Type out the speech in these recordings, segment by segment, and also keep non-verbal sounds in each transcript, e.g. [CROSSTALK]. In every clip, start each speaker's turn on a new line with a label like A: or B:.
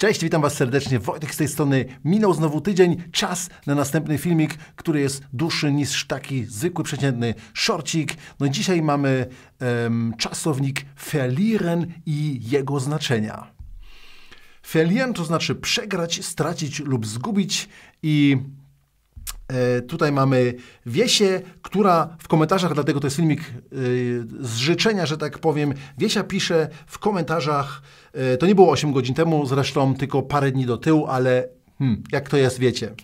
A: Cześć, witam Was serdecznie. Wojtek z tej strony. Minął znowu tydzień. Czas na następny filmik, który jest dłuższy niż taki zwykły, przeciętny szorcik. No i dzisiaj mamy um, czasownik verlieren i jego znaczenia. Verlieren to znaczy przegrać, stracić lub zgubić i E, tutaj mamy Wiesię, która w komentarzach, dlatego to jest filmik e, z życzenia, że tak powiem. Wiesia pisze w komentarzach, e, to nie było 8 godzin temu zresztą, tylko parę dni do tyłu, ale hmm, jak to jest, wiecie.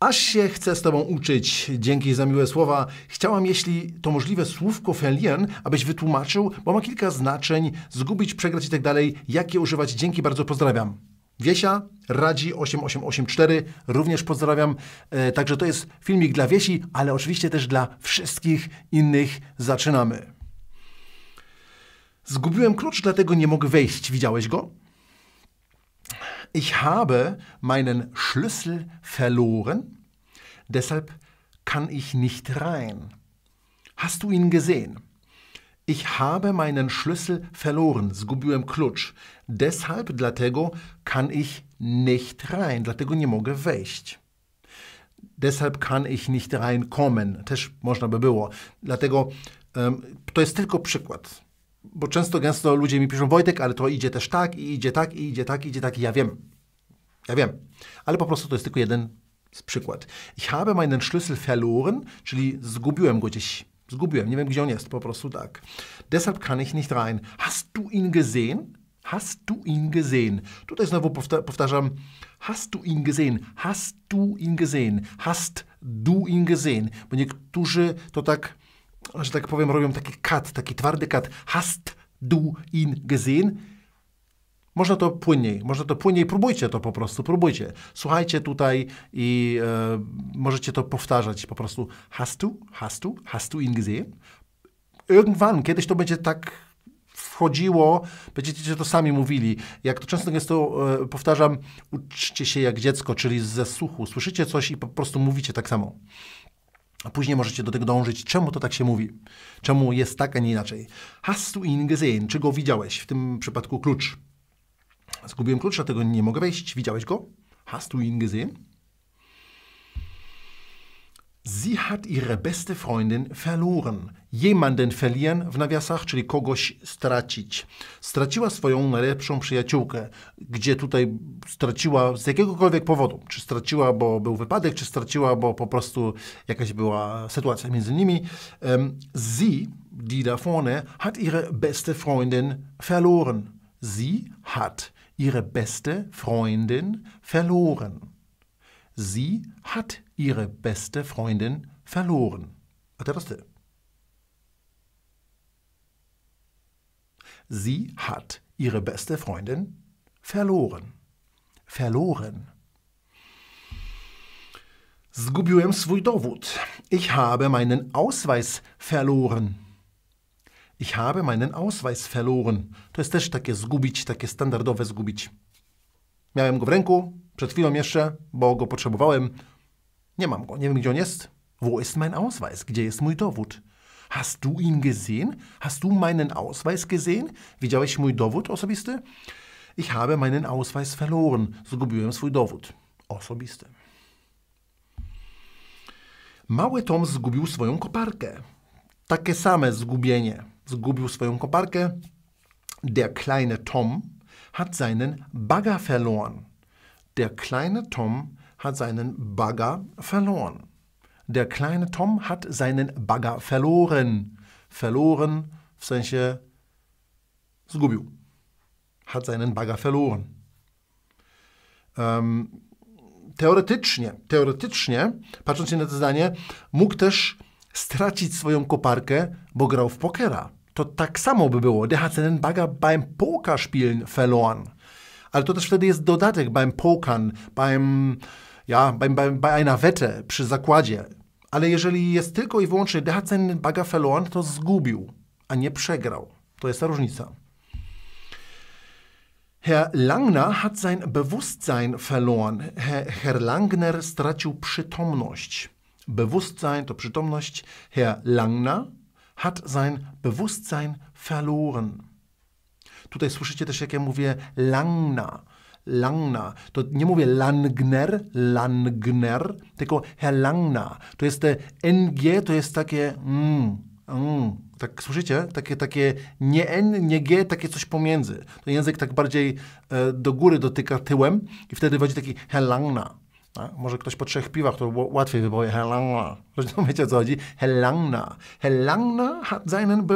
A: Aż się chcę z Tobą uczyć. Dzięki za miłe słowa. Chciałam, jeśli to możliwe, słówko felien, abyś wytłumaczył, bo ma kilka znaczeń, zgubić, przegrać i tak dalej. Jak je używać? Dzięki, bardzo pozdrawiam. Wiesia radzi 8884, również pozdrawiam. E, także to jest filmik dla Wiesi, ale oczywiście też dla wszystkich innych. Zaczynamy. Zgubiłem klucz, dlatego nie mogę wejść. Widziałeś go? Ich habe meinen Schlüssel verloren, deshalb kann ich nicht rein. Hast du ihn gesehen? Ich habe meinen Schlüssel verloren, zgubiłem klucz. Deshalb, dlatego kann ich nicht rein, dlatego nie mogę wejść. Deshalb kann ich nicht reinkommen, też można by było. Dlatego um, to jest tylko przykład. Bo często, gęsto ludzie mi piszą, Wojtek, ale to idzie też tak, i idzie tak, i idzie tak, i idzie tak, i ja wiem. Ja wiem. Ale po prostu to jest tylko jeden przykład. Ich habe meinen Schlüssel verloren, czyli zgubiłem go gdzieś Zgubiłem, nie wiem gdzie on jest, po prostu tak. Deshalb kann ich nicht rein. Hast du ihn gesehen? Hast du ihn gesehen? Tutaj znowu powtarzam. Hast du ihn gesehen? Hast du ihn gesehen? Hast du ihn gesehen? Bo niektórzy to tak, że tak powiem, robią taki kat, taki twardy kat. Hast du ihn gesehen? Można to płynniej, można to płynniej, próbujcie to po prostu, próbujcie. Słuchajcie tutaj i e, możecie to powtarzać po prostu. Hast du, hast du, hast du ihn gesehen? Irgendwann, kiedyś to będzie tak wchodziło, będziecie to sami mówili. Jak to często gęsto e, powtarzam, uczcie się jak dziecko, czyli ze słuchu. Słyszycie coś i po prostu mówicie tak samo. A później możecie do tego dążyć, czemu to tak się mówi, czemu jest tak, a nie inaczej. Hast du ihn gesehen? Czy go widziałeś? W tym przypadku klucz. Zgubiłem klucz, dlatego nie mogę wejść. Widziałeś go? Hast du ihn gesehen? Sie hat ihre beste Freundin verloren. Jemanden verlieren w nawiasach, czyli kogoś stracić. Straciła swoją najlepszą przyjaciółkę, gdzie tutaj straciła z jakiegokolwiek powodu. Czy straciła, bo był wypadek, czy straciła, bo po prostu jakaś była sytuacja między nimi. Um, sie, die da vorne, hat ihre beste Freundin verloren. Sie hat ihre beste Freundin verloren. Sie hat ihre beste Freundin verloren. Sie hat ihre beste Freundin verloren. Verloren. Zgubiłem swój dowód. Ich habe meinen Ausweis verloren. ich habe meinen Ausweis verloren. To jest też takie zgubić, takie standardowe zgubić. Miałem go w ręku, przed chwilą jeszcze, bo go potrzebowałem. Nie mam go, nie wiem gdzie on jest. Wo ist mein Ausweis? Gdzie jest mój dowód? Hast du ihn gesehen? Hast du meinen Ausweis gesehen? Widziałeś mój dowód osobisty? Ich habe meinen Ausweis verloren. Zgubiłem swój dowód osobisty. Mały Tom zgubił swoją koparkę. Takie same zgubienie zgubił swoją koparkę. Der kleine Tom hat seinen Bagger verloren. Der kleine Tom hat seinen Bagger verloren. Der kleine Tom hat seinen Bagger verloren. Verloren w sensie zgubił. Hat seinen Bagger verloren. Um, teoretycznie, teoretycznie, patrząc się na to zdanie, mógł też stracić swoją koparkę, bo grał w pokera to tak samo by było. Der hat seinen Bagger beim Pokerspielen verloren. Ale to też wtedy jest dodatek beim Pokern, beim, ja, beim, beim, bei einer Wette, przy zakładzie. Ale jeżeli jest tylko i wyłącznie der hat seinen Bagger verloren, to zgubił, a nie przegrał. To jest ta różnica. Herr Langner hat sein Bewusstsein verloren. Herr, Herr Langner stracił przytomność. Bewusstsein to przytomność. Herr Langner hat sein Bewusstsein verloren. Tutaj słyszycie też, jak ja mówię Langna. Langna. To nie mówię Langner, Langner, tylko Herr Langna. To jest te NG, to jest takie mm, mm, tak słyszycie? Takie, takie nie N, nie G, takie coś pomiędzy. To język tak bardziej e, do góry dotyka tyłem i wtedy wchodzi taki Herr Langna. Tak? Może ktoś po trzech piwach, to łatwiej wypowie Helangna. Zresztą wiecie o co chodzi? Helangna. Helangna hat seinen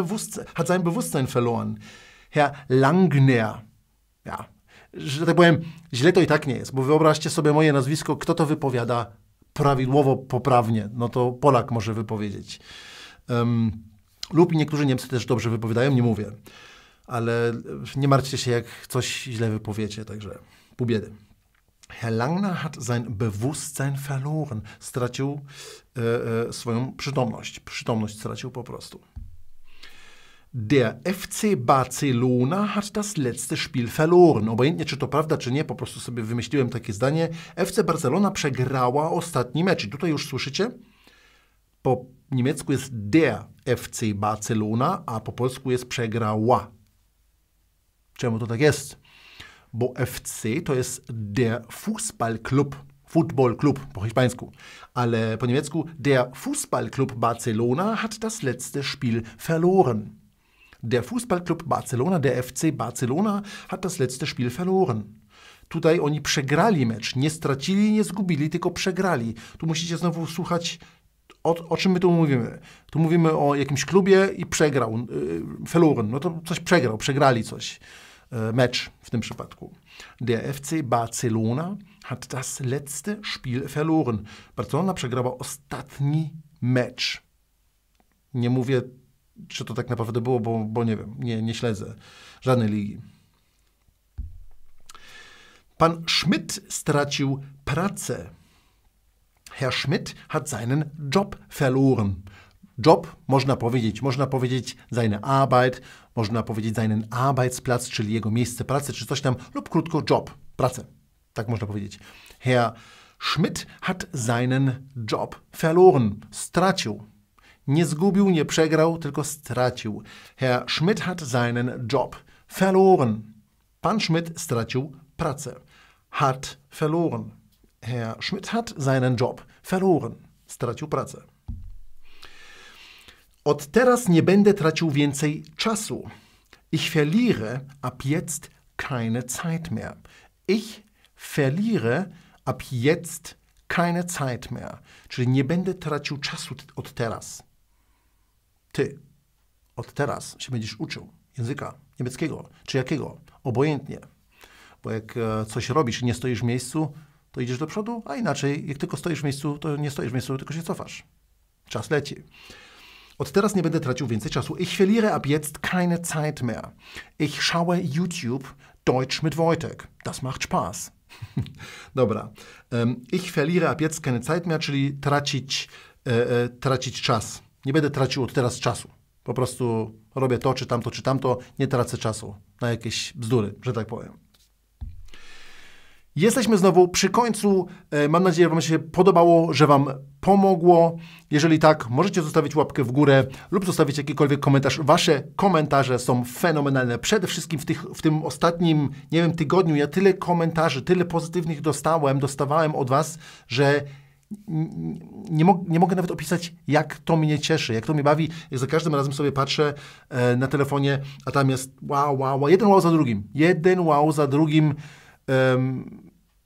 A: hat sein Bewusstsein verloren. Herr Langner. Ja. Że tak powiem, źle to i tak nie jest, bo wyobraźcie sobie moje nazwisko, kto to wypowiada prawidłowo, poprawnie. No to Polak może wypowiedzieć. Um, lub niektórzy Niemcy też dobrze wypowiadają, nie mówię. Ale nie martwcie się, jak coś źle wypowiecie, także pół biedy. Herr Langner hat sein Bewusstsein verloren. Stracił e, e swoją przytomność. Przytomność stracił po prostu. Der FC Barcelona hat das letzte Spiel verloren. Obojętnie czy to prawda, czy nie, po prostu sobie wymyśliłem takie zdanie. FC Barcelona przegrała ostatni mecz. I tutaj już słyszycie, po niemiecku jest der FC Barcelona, a po polsku jest przegrała. Czemu to tak jest? bo FC to jest der Fußballclub, Football Club po hiszpańsku, ale po niemiecku der Fußballclub Barcelona hat das letzte Spiel verloren. Der Fußballclub Barcelona, der FC Barcelona hat das letzte Spiel verloren. Tutaj oni przegrali mecz, nie stracili, nie zgubili, tylko przegrali. Tu musicie znowu słuchać o, o, czym my tu mówimy? Tu mówimy o jakimś klubie i przegrał, yy, verloren, no to coś przegrał, przegrali coś. E, Match w tym przypadku. Der FC Barcelona hat das letzte Spiel verloren. Barcelona przegrała ostatni mecz. Nie mówię, czy to tak naprawdę było, bo, bo nie wiem, nie, nie śledzę żadnej ligi. Pan Schmidt stracił pracę. Herr Schmidt hat seinen Job verloren. Job, można powiedzieć, można powiedzieć seine Arbeit, można powiedzieć seinen Arbeitsplatz, czyli jego miejsce pracy, czy coś tam, lub krótko job, pracę. Tak można powiedzieć. Herr Schmidt hat seinen Job verloren, stracił. Nie zgubił, nie przegrał, tylko stracił. Herr Schmidt hat seinen Job verloren. Pan Schmidt stracił pracę. Hat verloren. Herr Schmidt hat seinen Job verloren. Stracił pracę. Od teraz nie będę tracił więcej czasu. Ich verliere ab jetzt keine Zeit mehr. Ich verliere ab jetzt keine Zeit mehr. Czyli nie będę tracił czasu od teraz. Ty od teraz się będziesz uczył języka niemieckiego, czy jakiego, obojętnie. Bo jak e, coś robisz i nie stoisz w miejscu, to idziesz do przodu, a inaczej, jak tylko stoisz w miejscu, to nie stoisz w miejscu, tylko się cofasz. Czas leci. Od teraz nie będę tracił więcej czasu. Ich verliere ab jetzt keine Zeit mehr. Ich schaue YouTube Deutsch mit Wojtek. Das macht Spaß. [LAUGHS] Dobra. Ich verliere ab jetzt keine Zeit mehr, czyli tracić, e, e, tracić czas. Nie będę tracił od teraz czasu. Po prostu robię to, czy tamto, czy tamto, nie tracę czasu na jakieś bzdury, że tak powiem. Jesteśmy znowu przy końcu. E, mam nadzieję, że Wam się podobało, że Wam pomogło. Jeżeli tak, możecie zostawić łapkę w górę lub zostawić jakikolwiek komentarz. Wasze komentarze są fenomenalne. Przede wszystkim w, tych, w tym ostatnim, nie wiem, tygodniu ja tyle komentarzy, tyle pozytywnych dostałem, dostawałem od Was, że nie, mo nie mogę nawet opisać, jak to mnie cieszy, jak to mnie bawi. Jak za każdym razem sobie patrzę e, na telefonie, a tam jest wow, wow, wow, jeden wow za drugim. Jeden wow za drugim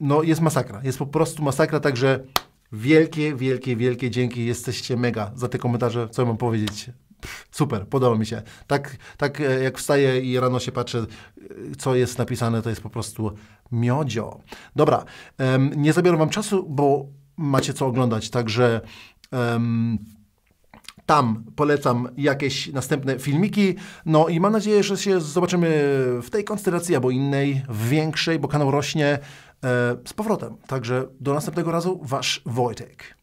A: no jest masakra. Jest po prostu masakra, także wielkie, wielkie, wielkie dzięki. Jesteście mega za te komentarze, co mam powiedzieć. super, podoba mi się. Tak, tak e, jak wstaję i rano się patrzę, e, co jest napisane, to jest po prostu miodzio. Dobra, nie zabiorę wam czasu, bo macie co oglądać, także... Um, tam polecam jakieś następne filmiki. No i mam nadzieję, że się zobaczymy w tej konstelacji albo innej, większej, bo kanał rośnie e, z powrotem. Także do następnego razu, Wasz Wojtek.